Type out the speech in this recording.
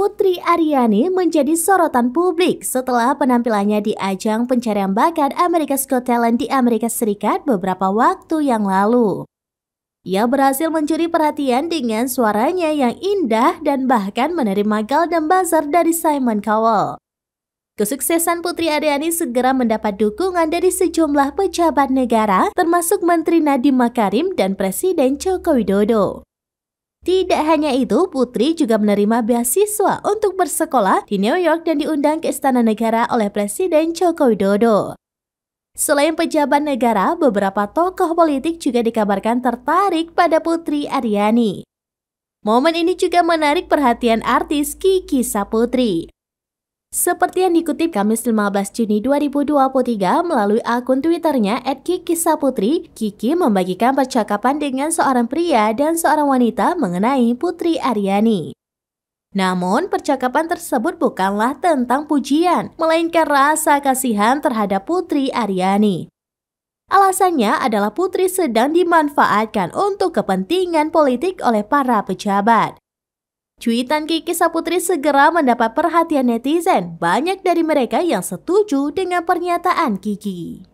Putri Ariani menjadi sorotan publik setelah penampilannya di ajang pencarian bakat Amerika Got Talent di Amerika Serikat beberapa waktu yang lalu. Ia berhasil mencuri perhatian dengan suaranya yang indah dan bahkan menerima Golden Buzzer dari Simon Cowell. Kesuksesan Putri Ariani segera mendapat dukungan dari sejumlah pejabat negara, termasuk Menteri Nadiem Makarim dan Presiden Joko Widodo. Tidak hanya itu, Putri juga menerima beasiswa untuk bersekolah di New York dan diundang ke Istana Negara oleh Presiden Joko Widodo. Selain pejabat negara, beberapa tokoh politik juga dikabarkan tertarik pada Putri Aryani. Momen ini juga menarik perhatian artis Kiki Saputri. Seperti yang dikutip Kamis 15 Juni 2023 melalui akun Twitternya @kikisaputri, Kiki membagikan percakapan dengan seorang pria dan seorang wanita mengenai Putri Aryani. Namun, percakapan tersebut bukanlah tentang pujian, melainkan rasa kasihan terhadap Putri Aryani. Alasannya adalah Putri sedang dimanfaatkan untuk kepentingan politik oleh para pejabat. Cuitan Kiki Saputri segera mendapat perhatian netizen. Banyak dari mereka yang setuju dengan pernyataan Kiki.